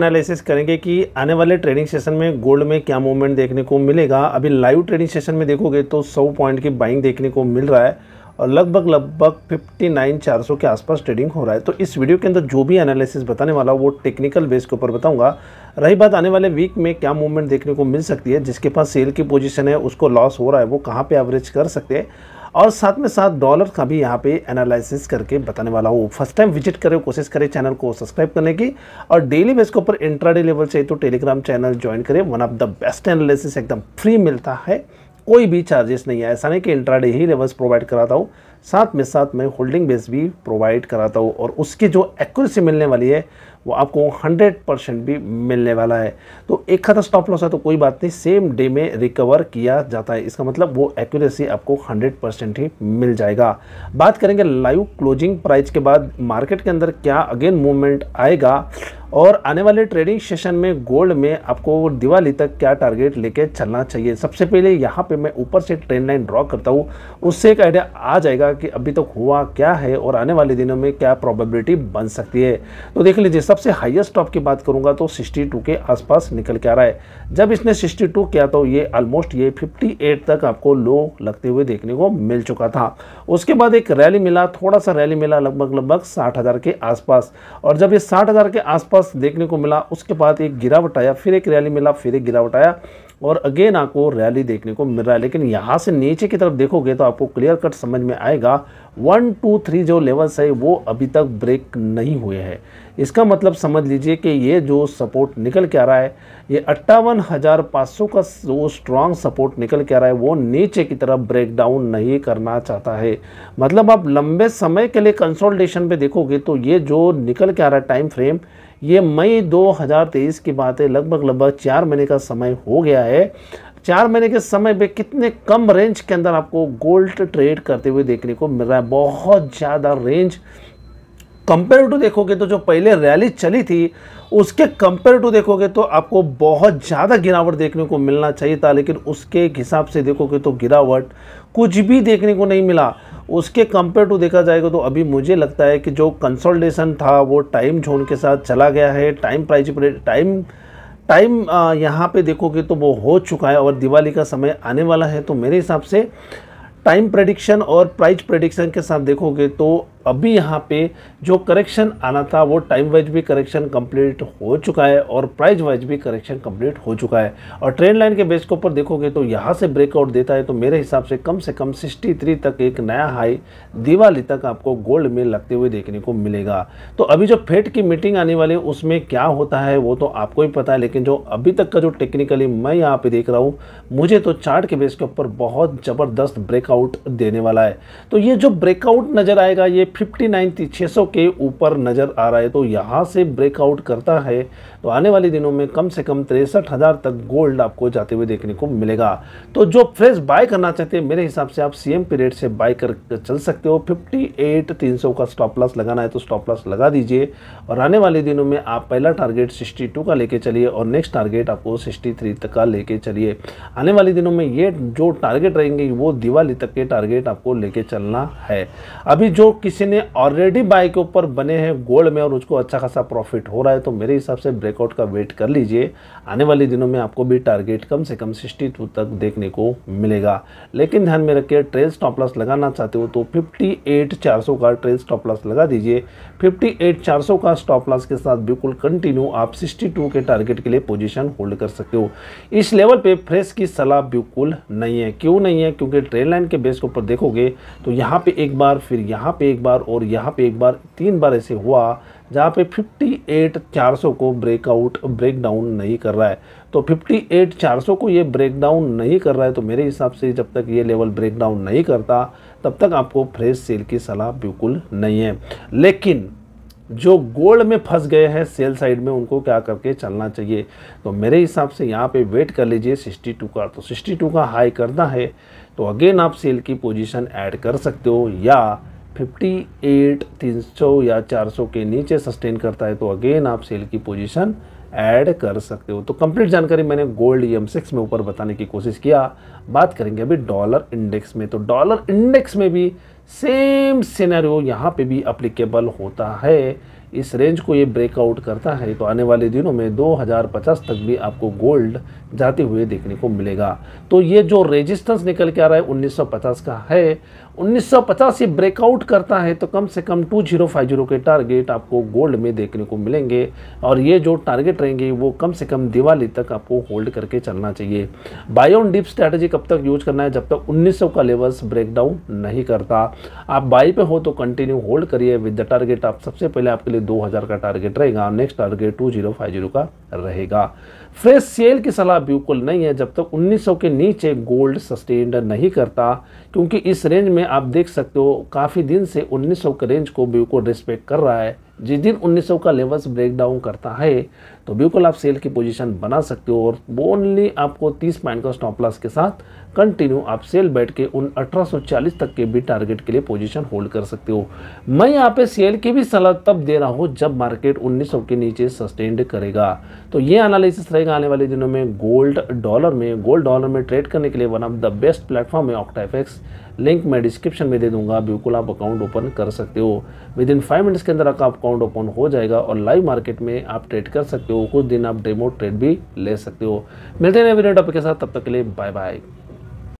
analysis करेंगे कि आने वाले ट्रेडिंग सेशन में गोल्ड में क्या मूवमेंट देखने को मिलेगा अभी लाइव ट्रेडिंग सेशन में देखोगे तो 100 पॉइंट की बाइंग देखने को मिल रहा है और लगभग लगभग 59,400 के आसपास ट्रेडिंग हो रहा है तो इस वीडियो के अंदर जो भी एनालिसिस बताने वाला वो टेक्निकल बेस के ऊपर बताऊंगा रही बात आने वाले वीक में क्या मूवमेंट देखने को मिल सकती है जिसके पास सेल की पोजिशन है उसको लॉस हो रहा है वो कहाँ पर एवरेज कर सकते हैं और साथ में साथ डॉलर का भी यहाँ पे एनालिसिस करके बताने वाला हूँ फर्स्ट टाइम विजिट करें कोशिश करें चैनल को सब्सक्राइब करने की और डेली बेस के ऊपर इंट्राडे लेवल चाहिए तो टेलीग्राम चैनल ज्वाइन करें one of the best analysis एकदम फ्री मिलता है कोई भी चार्जेस नहीं है ऐसा नहीं कि इंट्राडे ही लेवल्स प्रोवाइड कराता हूँ साथ में साथ मैं होल्डिंग बेस भी प्रोवाइड कराता हूँ और उसकी जो एक्यूरेसी मिलने वाली है वो आपको 100 परसेंट भी मिलने वाला है तो एक खाता स्टॉप लॉस है तो कोई बात नहीं सेम डे में रिकवर किया जाता है इसका मतलब वो एक्यूरेसी आपको 100 परसेंट ही मिल जाएगा बात करेंगे लाइव क्लोजिंग प्राइस के बाद मार्केट के अंदर क्या अगेन मूवमेंट आएगा और आने वाले ट्रेडिंग सेशन में गोल्ड में आपको दिवाली तक क्या टारगेट लेके चलना चाहिए सबसे पहले यहाँ पे मैं ऊपर से ट्रेंड लाइन ड्रॉ करता हूँ उससे एक आइडिया आ जाएगा कि अभी तक तो हुआ क्या है और आने वाले दिनों में क्या प्रोबेबिलिटी बन सकती है तो देख लीजिए सबसे हाइएस्ट टॉप की बात करूँगा तो सिक्सटी के आसपास निकल के आ रहा है जब इसने सिक्सटी किया तो ये ऑलमोस्ट ये फिफ्टी तक आपको लो लगते हुए देखने को मिल चुका था उसके बाद एक रैली मिला थोड़ा सा रैली मिला लगभग लगभग साठ हज़ार के आसपास और जब ये साठ हज़ार के आसपास देखने को मिला उसके बाद एक गिरावट आया फिर एक रैली मिला फिर एक गिरावट आया और अगेन आपको रैली देखने को मिल रहा है लेकिन यहाँ से नीचे की तरफ देखोगे तो आपको क्लियर कट समझ में आएगा वन टू थ्री जो लेवल्स है वो अभी तक ब्रेक नहीं हुए हैं इसका मतलब समझ लीजिए कि ये जो सपोर्ट निकल के आ रहा है ये अट्ठावन हज़ार पाँच सौ का जो स्ट्रांग सपोर्ट निकल के आ रहा है वो नीचे की तरफ ब्रेक डाउन नहीं करना चाहता है मतलब आप लंबे समय के लिए कंसोल्टेशन पे देखोगे तो ये जो निकल के आ रहा है टाइम फ्रेम ये मई 2023 की बात है लगभग लगभग चार महीने का समय हो गया है चार महीने के समय पे कितने कम रेंज के अंदर आपको गोल्ड ट्रेड करते हुए देखने को मिल रहा है बहुत ज़्यादा रेंज कंपेयर टू देखोगे तो जो पहले रैली चली थी उसके कंपेयर टू देखोगे तो आपको बहुत ज़्यादा गिरावट देखने को मिलना चाहिए था लेकिन उसके हिसाब से देखोगे तो गिरावट कुछ भी देखने को नहीं मिला उसके कंपेयर टू देखा जाएगा तो अभी मुझे लगता है कि जो कंसोल्टेशन था वो टाइम जोन के साथ चला गया है टाइम प्राइज टाइम टाइम यहाँ पे देखोगे तो वो हो चुका है और दिवाली का समय आने वाला है तो मेरे हिसाब से टाइम प्रडिक्शन और प्राइज प्रडिक्शन के साथ देखोगे तो अभी यहाँ पे जो करेक्शन आना था वो टाइम वाइज भी करेक्शन कंप्लीट हो चुका है और प्राइस वाइज भी करेक्शन कंप्लीट हो चुका है और ट्रेंड लाइन के बेस के ऊपर देखोगे तो यहाँ से ब्रेकआउट देता है तो मेरे हिसाब से कम से कम 63 तक एक नया हाई दिवाली तक आपको गोल्ड में लगते हुए देखने को मिलेगा तो अभी जो फेट की मीटिंग आने वाली है उसमें क्या होता है वो तो आपको ही पता है लेकिन जो अभी तक का जो टेक्निकली मैं यहाँ पर देख रहा हूँ मुझे तो चार्ट के बेस के ऊपर बहुत ज़बरदस्त ब्रेकआउट देने वाला है तो ये जो ब्रेकआउट नज़र आएगा ये फिफ्टी नाइन छः सौ के ऊपर नज़र आ रहा है तो यहाँ से ब्रेकआउट करता है तो आने वाले दिनों में कम से कम तिरसठ हज़ार तक गोल्ड आपको जाते हुए देखने को मिलेगा तो जो फ्रेश बाय करना चाहते हैं मेरे हिसाब से आप सीएम पी रेट से बाय कर चल सकते हो फिफ्टी एट तीन सौ का स्टॉप लॉस लगाना है तो स्टॉप लॉस लगा दीजिए और आने वाले दिनों में आप पहला टारगेट सिक्सटी टू का लेके चलिए और नेक्स्ट टारगेट आपको सिक्सटी थ्री तक का लेके चलिए आने वाले दिनों में ये जो टारगेट रहेंगे वो दिवाली तक के टारगेट आपको लेके चलना है अभी जो किसी ने ऑलरेडी बाय के ऊपर बने हैं गोल्ड में और उसको अच्छा खासा प्रॉफिट हो रहा है तो मेरे हिसाब से ब्रेक ब्रेकआउट का वेट कर लीजिए आने वाले दिनों में आपको भी टारगेट कम से कम सिक्सटी टू तक देखने को मिलेगा लेकिन ध्यान में रखिए ट्रेल स्टॉप लॉस लगाना चाहते हो तो फिफ्टी एट चार सौ का ट्रेल स्टॉप लॉस लगा दीजिए फिफ्टी एट चार सौ का स्टॉप लॉस के साथ बिल्कुल कंटिन्यू आप सिक्सटी टू के टारगेट के लिए पोजिशन होल्ड कर सकते हो इस लेवल पर फ्रेश की सलाह बिल्कुल नहीं है क्यों नहीं है क्योंकि ट्रेन लाइन के बेस के ऊपर देखोगे तो यहाँ पर एक बार फिर यहाँ पर एक बार और यहाँ पर एक बार तीन बार ऐसे हुआ जहाँ पे 58,400 को ब्रेकआउट ब्रेक डाउन नहीं कर रहा है तो 58,400 को ये ब्रेक डाउन नहीं कर रहा है तो मेरे हिसाब से जब तक ये लेवल ब्रेक डाउन नहीं करता तब तक आपको फ्रेश सेल की सलाह बिल्कुल नहीं है लेकिन जो गोल्ड में फंस गए हैं सेल साइड में उनको क्या करके चलना चाहिए तो मेरे हिसाब से यहाँ पे वेट कर लीजिए 62 का तो 62 का हाई करना है तो अगेन आप सेल की पोजीशन ऐड कर सकते हो या 58 300 या 400 के नीचे सस्टेन करता है तो अगेन आप सेल की पोजीशन ऐड कर सकते हो तो कंप्लीट जानकारी मैंने गोल्ड ई सिक्स में ऊपर बताने की कोशिश किया बात करेंगे अभी डॉलर इंडेक्स में तो डॉलर इंडेक्स में भी सेम सिनेरियो यहाँ पे भी अप्लीकेबल होता है इस रेंज को ये ब्रेकआउट करता है तो आने वाले दिनों में 2050 तक भी आपको गोल्ड जाते हुए देखने को मिलेगा तो ये जो रेजिस्टेंस निकल के आ रहा है 1950 का है उन्नीस से ब्रेकआउट करता है तो कम से कम 2050 के टारगेट आपको गोल्ड में देखने को मिलेंगे और ये जो टारगेट रहेंगे वो कम से कम दिवाली तक आपको होल्ड करके चलना चाहिए बायोन डिप स्ट्रैटेजी कब तक यूज करना है जब तक 1900 का लेवल्स ब्रेकडाउन नहीं करता आप बाई पे हो तो कंटिन्यू होल्ड करिए विद द टारगेट आप सबसे पहले आपके लिए दो का टारगेट रहेगा नेक्स्ट टारगेट टू का रहेगा फ्रेश सेल की सलाह बिल्कुल नहीं है जब तक उन्नीस के नीचे गोल्ड सस्टेन्ड नहीं करता क्योंकि इस रेंज में आप देख सकते हो काफ़ी दिन से 1900 के रेंज को बिल्कुल को रिस्पेक्ट कर रहा है जिस दिन 1900 का लेवल्स ब्रेक डाउन करता है तो बिल्कुल आप सेल की पोजीशन बना सकते हो और ओनली आपको 30 पॉइंट का स्टॉप लॉस के साथ कंटिन्यू आप सेल बैठ के उन 1840 तक के भी टारगेट के लिए पोजीशन होल्ड कर सकते हो मैं यहाँ पे सेल की भी सलाह तब दे रहा हूँ जब मार्केट 1900 के नीचे सस्टेंड करेगा तो ये एनालिसिस रहेगा आने वाले दिनों में गोल्ड डॉलर में गोल्ड डॉलर में ट्रेड करने के लिए one of the best platform है ऑक्टाइफेक्स लिंक मैं डिस्क्रिप्शन में दे दूंगा बिल्कुल आप अकाउंट ओपन कर सकते हो विद इन फाइव मिनट्स के अंदर आपको अकाउंट ओपन हो जाएगा और लाइव मार्केट में आप ट्रेड कर सकते हो कुछ दिन आप डेमो ट्रेड भी ले सकते हो मिलते हैं नए वीडियो टॉपिक के साथ तब तक के लिए बाय बाय